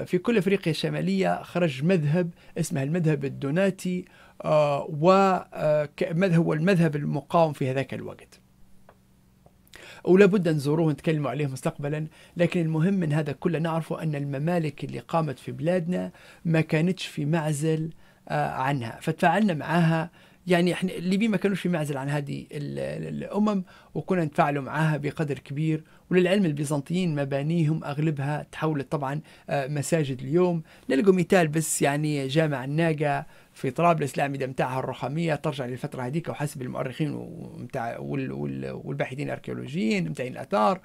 في كل افريقيا الشماليه خرج مذهب اسمه المذهب الدوناتي ومذهب هو المذهب المقاوم في هذاك الوقت ولا بد نزوروه نتكلموا عليه مستقبلا لكن المهم من هذا كله نعرفه أن الممالك اللي قامت في بلادنا ما كانتش في معزل آه، عنها فتفاعلنا معها يعني احنا الليبيين ما كانوش في معزل عن هذه الامم وكنا نتفاعلوا معها بقدر كبير وللعلم البيزنطيين مبانيهم اغلبها تحولت طبعا آه، مساجد اليوم نلقوا مثال بس يعني جامع الناقه في طرابلس الاعمده متاعها الرخاميه ترجع للفتره هذيك وحسب المؤرخين ومتاع والباحثين الاركيولوجيين متاعين الاثار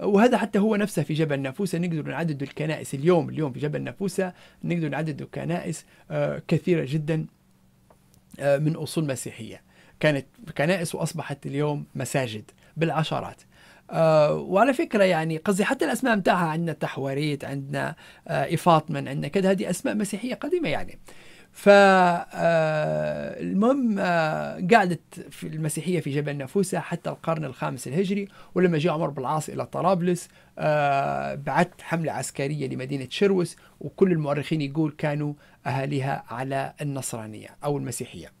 وهذا حتى هو نفسه في جبل نافوسه نقدر نعدد الكنائس اليوم اليوم في جبل نافوسه نقدر نعدد كنائس آه، كثيره جدا آه، من اصول مسيحيه كانت كنائس واصبحت اليوم مساجد بالعشرات آه، وعلى فكره يعني قصدي حتى الاسماء متاعها عندنا تحوريت عندنا آه، افاطمن عندنا كذا هذه اسماء مسيحيه قديمه يعني فالمهم آه، قعدت في المسيحيه في جبل نافوسه حتى القرن الخامس الهجري ولما جاء عمر بن العاص الى طرابلس بعت حمله عسكريه لمدينه شروس وكل المؤرخين يقول كانوا اهاليها على النصرانيه او المسيحيه.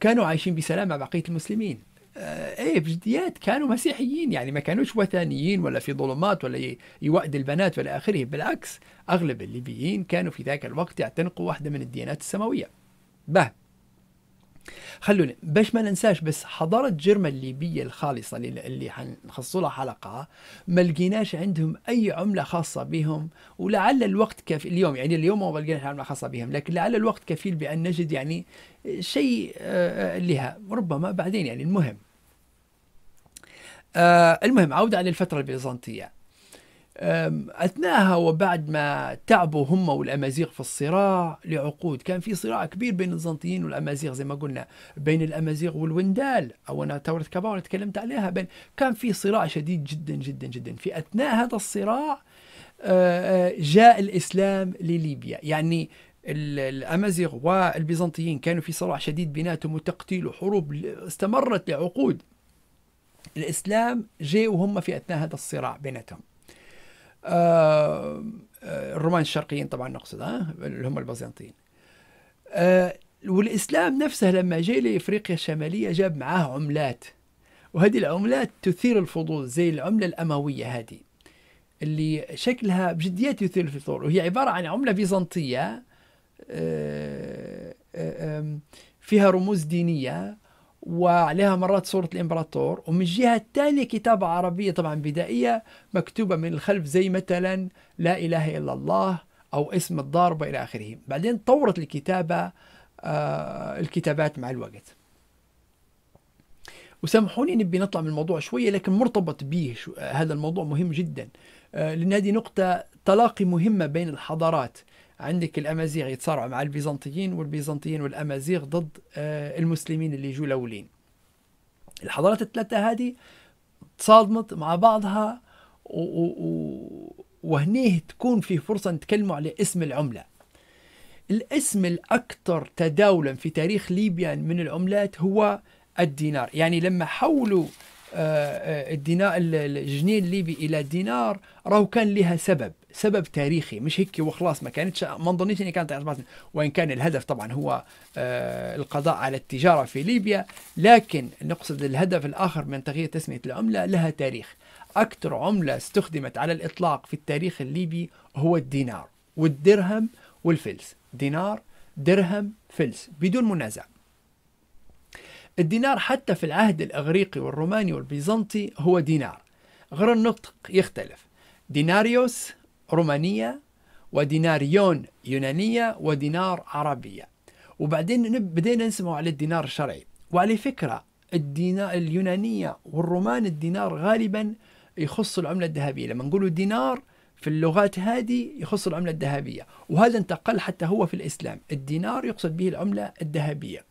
كانوا عايشين بسلام مع بقيه المسلمين آه، ايه بجديات كانوا مسيحيين يعني ما كانوش وثنيين ولا في ظلمات ولا يوعد البنات ولا اخره بالعكس اغلب الليبيين كانوا في ذاك الوقت يعتنقوا واحده من الديانات السماويه به خلونا باش ما ننساش بس حضارة جرما الليبية الخالصة اللي حنخصوا لها حلقة ما لقيناش عندهم أي عملة خاصة بهم ولعل الوقت كافي اليوم يعني اليوم ما لقيناش عملة خاصة بهم لكن لعل الوقت كفيل بأن نجد يعني شيء آه، آه، لها ربما بعدين يعني المهم آه، المهم عودة على الفترة البيزنطية أثناءها وبعد ما تعبوا هم والأمازيغ في الصراع لعقود كان في صراع كبير بين البيزنطيين والأمازيغ زي ما قلنا بين الأمازيغ والوندال أو أنا ثورة كاباون تكلمت عليها بين كان في صراع شديد جدا جدا جدا في أثناء هذا الصراع آه، آه، جاء الإسلام لليبيا يعني الأمازيغ والبيزنطيين كانوا في صراع شديد بيناتهم وتقتيل وحروب استمرت لعقود الإسلام جاء وهم في أثناء هذا الصراع بيناتهم آه، آه، الرومان الشرقيين طبعا نقصد اللي هم البيزنطيين آه، والإسلام نفسه لما جاء لإفريقيا الشمالية جاب معاه عملات وهذه العملات تثير الفضول زي العملة الأموية هذه اللي شكلها بجديات يثير الفضول وهي عبارة عن عملة بيزنطية فيها رموز دينية وعليها مرات صورة الإمبراطور ومن الجهة الثانية كتابة عربية طبعا بدائية مكتوبة من الخلف زي مثلا لا إله إلا الله أو اسم الضارب إلى آخره بعدين طورت الكتابة آه الكتابات مع الوقت وسامحوني نبي نطلع من الموضوع شوية لكن مرتبط به هذا الموضوع مهم جدا آه لأن هذه نقطة تلاقي مهمة بين الحضارات عندك الامازيغ يتصارعوا مع البيزنطيين والبيزنطيين والامازيغ ضد آه، المسلمين اللي يجوا الاولين الحضارات الثلاثه هذه تصادمت مع بعضها و... و... وهنيه تكون في فرصه نتكلموا على اسم العمله الاسم الاكثر تداولا في تاريخ ليبيا من العملات هو الدينار يعني لما حولوا آه، آه، الدينار الجنيه الليبي الى دينار راهو كان لها سبب سبب تاريخي مش هيك وخلاص ما كانتش ما نظنيش اني كانت اربع وان كان الهدف طبعا هو آه، القضاء على التجاره في ليبيا لكن نقصد الهدف الاخر من تغيير تسميه العمله لها تاريخ اكثر عمله استخدمت على الاطلاق في التاريخ الليبي هو الدينار والدرهم والفلس دينار درهم فلس بدون منازع الدينار حتى في العهد الأغريقي والروماني والبيزنطي هو دينار غير النطق يختلف ديناريوس رومانية وديناريون يونانية ودينار عربية وبعدين بدينا نسمعوا على الدينار الشرعي وعلى فكرة الدينار اليونانية والرومان الدينار غالبا يخص العملة الذهبية لما نقولوا دينار في اللغات هذه يخص العملة الذهبية وهذا انتقل حتى هو في الإسلام الدينار يقصد به العملة الذهبية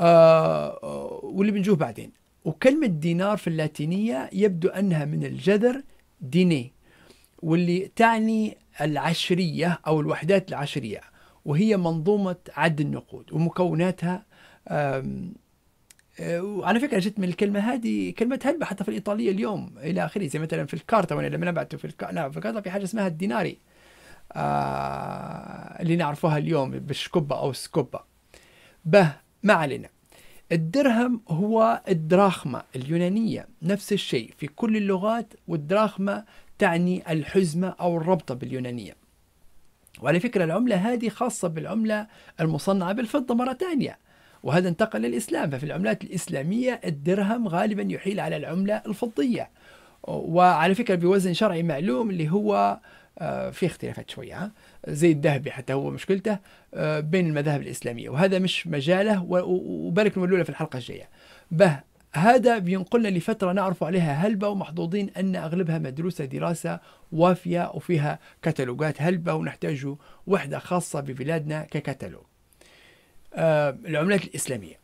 آه, آه، واللي بنجوه بعدين وكلمة دينار في اللاتينية يبدو أنها من الجذر ديني واللي تعني العشرية أو الوحدات العشرية وهي منظومة عد النقود ومكوناتها وعلى آه، فكرة جت من الكلمة هذه كلمة هلبة حتى في الإيطالية اليوم إلى آخره زي مثلا في الكارتا وأنا لما نبعته في الكارتا في الكارتا في حاجة اسمها الديناري آه، اللي نعرفها اليوم بالشكبة أو السكبة به ما علينا الدرهم هو الدراخمة اليونانية نفس الشيء في كل اللغات والدراخمة تعني الحزمة أو الربطة باليونانية وعلى فكرة العملة هذه خاصة بالعملة المصنعة بالفضة مرة ثانية وهذا انتقل للإسلام ففي العملات الإسلامية الدرهم غالبا يحيل على العملة الفضية وعلى فكرة بوزن شرعي معلوم اللي هو آه، في اختلافات شوية آه، زي الذهبي حتى هو مشكلته آه، بين المذاهب الإسلامية وهذا مش مجاله وبارك نولوا في الحلقة الجاية به هذا بينقلنا لفترة نعرف عليها هلبة ومحظوظين أن أغلبها مدروسة دراسة وافية وفيها كتالوجات هلبة ونحتاج وحدة خاصة ببلادنا ككتالوج آه العملات الإسلامية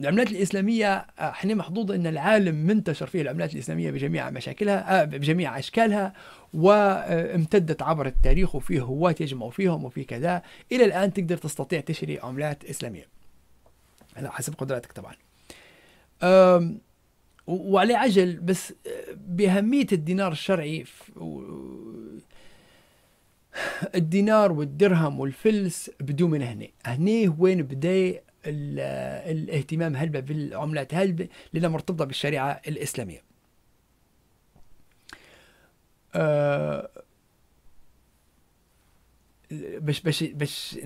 العملات الإسلامية آه، احنا محظوظ أن العالم منتشر فيه العملات الإسلامية بجميع مشاكلها آه بجميع أشكالها وامتدت آه، عبر التاريخ وفيه هواة يجمعوا فيهم وفي كذا إلى الآن تقدر تستطيع تشري عملات إسلامية على حسب قدراتك طبعاً وعلى عجل بس بأهمية الدينار الشرعي الدينار والدرهم والفلس بدو من هنا هنا وين بدا الاهتمام هلبة بالعملات هلبة لأنها مرتبطة بالشريعة الإسلامية أه باش باش باش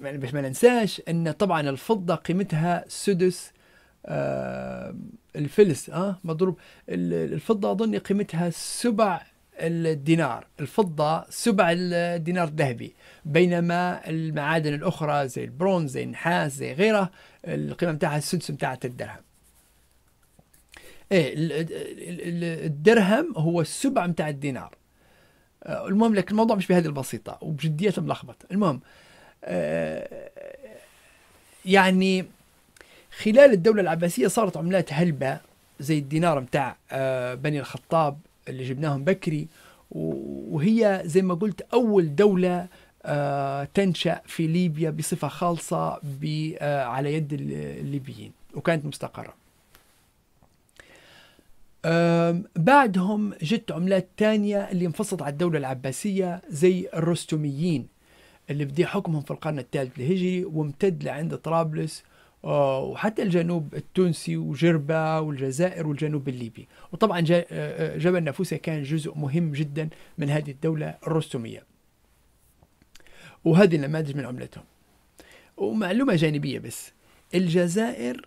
باش ما ننساش ان طبعا الفضه قيمتها سدس آه، الفلس اه مضروب الفضه اظن قيمتها سبع الدينار الفضة سبع الدينار الذهبي بينما المعادن الأخرى زي البرونز زي النحاس زي غيره القيمة بتاعها السدس بتاعت الدرهم ايه الدرهم هو السبع بتاع الدينار آه، المهم لكن الموضوع مش بهذه البسيطة وبجدية ملخبط المهم آه، يعني خلال الدولة العباسية صارت عملات هلبة زي الدينار متاع آه، بني الخطاب اللي جبناهم بكري وهي زي ما قلت أول دولة آه، تنشأ في ليبيا بصفة خالصة آه، على يد الليبيين وكانت مستقرة بعدهم جت عملات تانية اللي انفصلت على الدولة العباسية زي الرستوميين اللي بدي حكمهم في القرن الثالث الهجري وامتد لعند طرابلس آه، وحتى الجنوب التونسي وجربة والجزائر والجنوب الليبي وطبعا آه، آه، جبل نافوسة كان جزء مهم جدا من هذه الدولة الرستمية وهذه النماذج من عملتهم ومعلومة جانبية بس الجزائر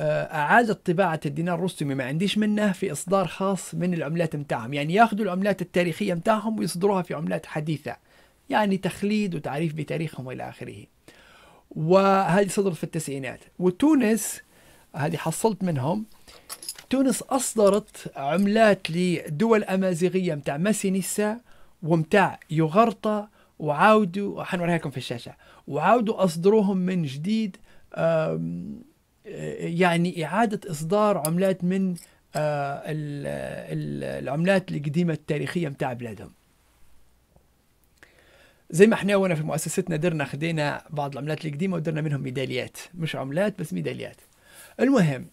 أعادت طباعة الدينار الرستمي ما عنديش منه في إصدار خاص من العملات متاعهم يعني ياخذوا العملات التاريخية متاعهم ويصدروها في عملات حديثة يعني تخليد وتعريف بتاريخهم وإلى آخره وهذه صدرت في التسعينات وتونس هذه حصلت منهم تونس أصدرت عملات لدول أمازيغية متاع ماسينيسا ومتاع يوغرطا وعاودوا حنوريها لكم في الشاشة وعاودوا أصدروهم من جديد يعني إعادة إصدار عملات من آه، العملات القديمة التاريخية متاع بلادهم زي ما احنا وانا في مؤسستنا درنا خدينا بعض العملات القديمه ودرنا منهم ميداليات مش عملات بس ميداليات المهم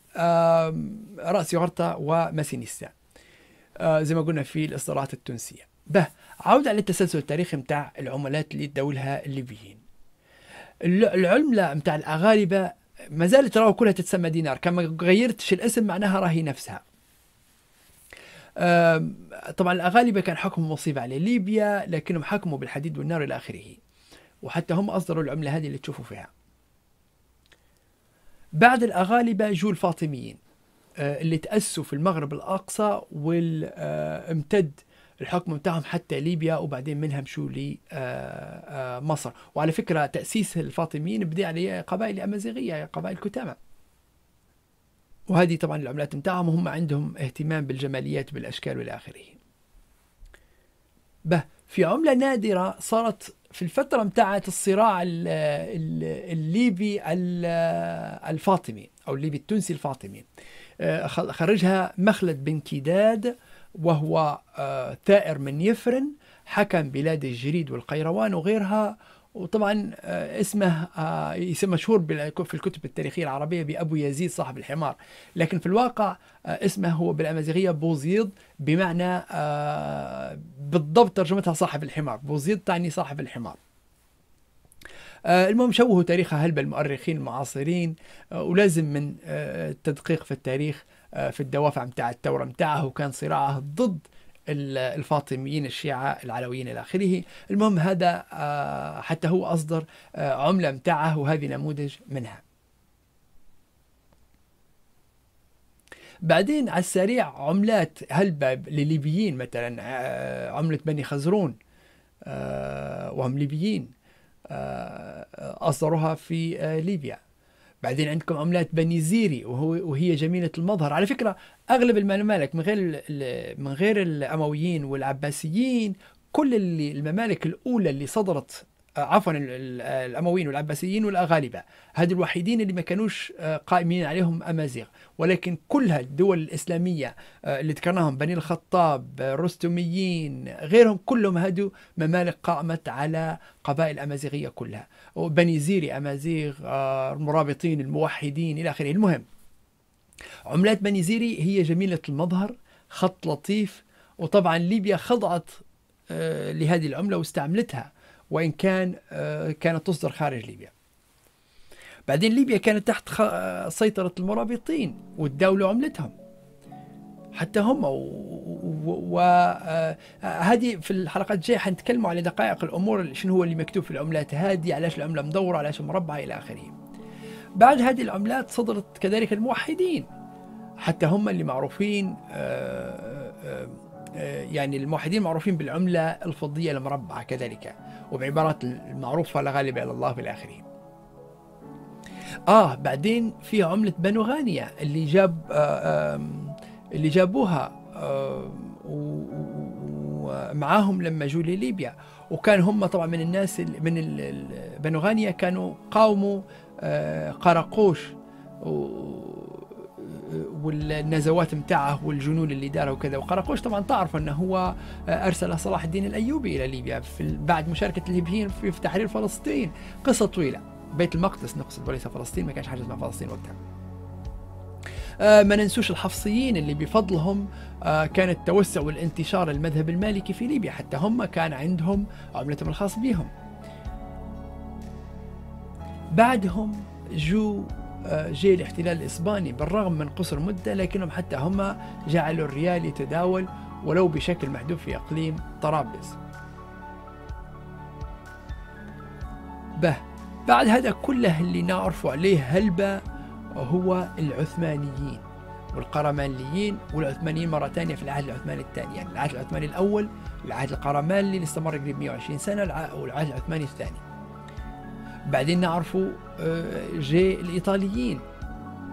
راس يورطة وماسينيستا آه، زي ما قلنا في الاصدارات التونسيه به عوده على التسلسل التاريخي متاع العملات اللي دولها الليبيين العمله متاع الاغاربه ما زالت راهو كلها تتسمى دينار كما غيرتش الاسم معناها راهي نفسها طبعا الأغالبة كان حكم مصيب على ليبيا لكنهم حكموا بالحديد والنار إلى آخره وحتى هم أصدروا العملة هذه اللي تشوفوا فيها بعد الأغالبة جو الفاطميين آه، اللي تأسوا في المغرب الأقصى وامتد الحكم بتاعهم حتى ليبيا وبعدين منها مشوا لمصر آه، آه، وعلى فكرة تأسيس الفاطميين بدأ على قبائل أمازيغية قبائل كتامة وهذه طبعا العملات متاعهم هم عندهم اهتمام بالجماليات بالأشكال والى آخره به في عملة نادرة صارت في الفترة متاعت الصراع الليبي الفاطمي أو الليبي التونسي الفاطمي آه، خرجها مخلد بن كداد وهو آه، ثائر من يفرن حكم بلاد الجريد والقيروان وغيرها وطبعا آه، اسمه آه، يسمى مشهور في الكتب التاريخية العربية بأبو يزيد صاحب الحمار لكن في الواقع آه، اسمه هو بالأمازيغية بوزيد بمعنى بالضبط ترجمتها صاحب الحمار بوزيد تعني صاحب الحمار المهم شوهوا تاريخ هلب المؤرخين المعاصرين ولازم من التدقيق في التاريخ في الدوافع متاع الثورة متاعه وكان صراعه ضد الفاطميين الشيعة العلويين إلى آخره المهم هذا آه، حتى هو أصدر آه، عملة متاعه وهذه نموذج منها بعدين على السريع عملات هلبة لليبيين مثلا آه، عملة بني خزرون وهم ليبيين أصدروها في ليبيا بعدين عندكم عملات بني زيري وهو وهي جميلة المظهر على فكرة اغلب الممالك من غير من غير الامويين والعباسيين كل اللي الممالك الاولى اللي صدرت آه، عفوا الامويين والعباسيين والاغالبه هذه الوحيدين اللي ما كانوش آه، قائمين عليهم امازيغ ولكن كلها الدول الاسلاميه آه، اللي ذكرناهم بني الخطاب رستميين غيرهم كلهم هادو ممالك قامت على قبائل امازيغيه كلها بني زيري امازيغ المرابطين الموحدين الى اخره المهم عملات زيري هي جميلة المظهر خط لطيف وطبعا ليبيا خضعت آه، لهذه العملة واستعملتها وإن كان آه، كانت تصدر خارج ليبيا بعدين ليبيا كانت تحت آه، سيطرة المرابطين والدولة عملتهم حتى هم وهذه في الحلقات الجاية حنتكلموا على دقائق الأمور شنو هو اللي مكتوب في العملات هذه علاش العملة مدورة علاش مربعة إلى آخره بعد هذه العملات صدرت كذلك الموحدين حتى هم اللي معروفين آه، آه، آه، يعني الموحدين معروفين بالعملة الفضية المربعة كذلك وبعبارات المعروفة لا غالب الله إلى آخره آه بعدين في عملة بنو غانية اللي جاب اللي جابوها ومعاهم لما جو لليبيا وكان هم طبعا من الناس من بنو غانية كانوا قاوموا آه، قرقوش والنزوات متاعه والجنون اللي داره وكذا وقرقوش طبعا تعرف انه هو آه، ارسل صلاح الدين الايوبي الى ليبيا في بعد مشاركه الليبيين في تحرير فلسطين قصه طويله بيت المقدس نقصد وليس فلسطين ما كانش حاجه اسمها فلسطين وقتها آه، ما ننسوش الحفصيين اللي بفضلهم كان التوسع والانتشار المذهب المالكي في ليبيا حتى هم كان عندهم عملتهم الخاص بهم بعدهم جو آه، جي الاحتلال الإسباني بالرغم من قصر مدة لكنهم حتى هم جعلوا الريال يتداول ولو بشكل محدود في إقليم طرابلس به بعد هذا كله اللي نعرف عليه هلبة هو العثمانيين والقرمانليين والعثمانيين مرة ثانية في العهد العثماني الثاني يعني العهد العثماني الأول العهد القرمانلي اللي استمر قريب 120 سنة والعهد العثماني الثاني بعدين نعرفوا آه، جي الإيطاليين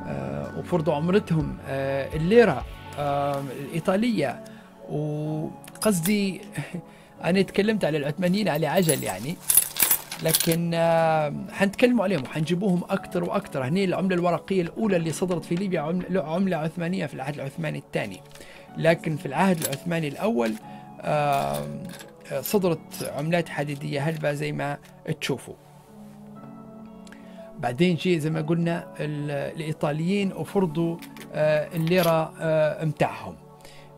آه، وفرضوا عمرتهم آه، الليرة الإيطالية وقصدي (laughs) أنا تكلمت على العثمانيين على عجل يعني لكن حنتكلموا عليهم وحنجيبوهم أكثر وأكثر هنا العملة الورقية الأولى اللي صدرت في ليبيا عملة عثمانية في العهد العثماني الثاني لكن في العهد العثماني الأول صدرت عملات حديدية هلبة زي ما تشوفوا بعدين جي زي ما قلنا الايطاليين وفرضوا آه، الليره آه، متاعهم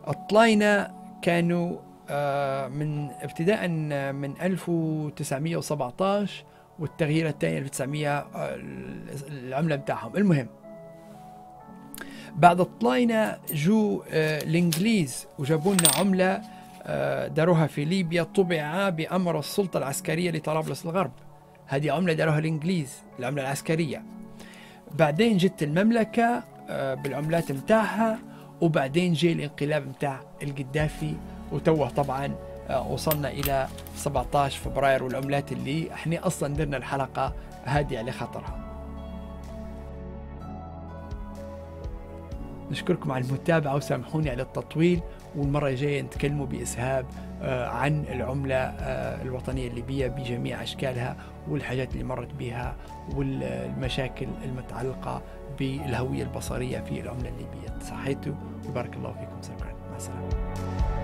الطلاينة كانوا آه، من ابتداء من 1917 والتغيير الثاني 1900 العمله بتاعهم المهم بعد الطلاينة جو الانجليز وجابوا لنا عمله داروها في ليبيا طبع بامر السلطه العسكريه لطرابلس الغرب هذه عملة داروها الإنجليز العملة العسكرية بعدين جت المملكة آه، بالعملات متاعها وبعدين جاء الانقلاب متاع القدافي وتوه طبعا آه، وصلنا إلى 17 فبراير والعملات اللي احنا أصلا درنا الحلقة هذه على خاطرها نشكركم على المتابعة وسامحوني على التطويل والمرة الجاية نتكلموا بإسهاب آه، عن العملة آه، الوطنية الليبية بجميع أشكالها والحاجات اللي مرت بها والمشاكل المتعلقة بالهوية البصرية في العملة الليبية صحيتوا وبارك الله فيكم شكرا مع السلامة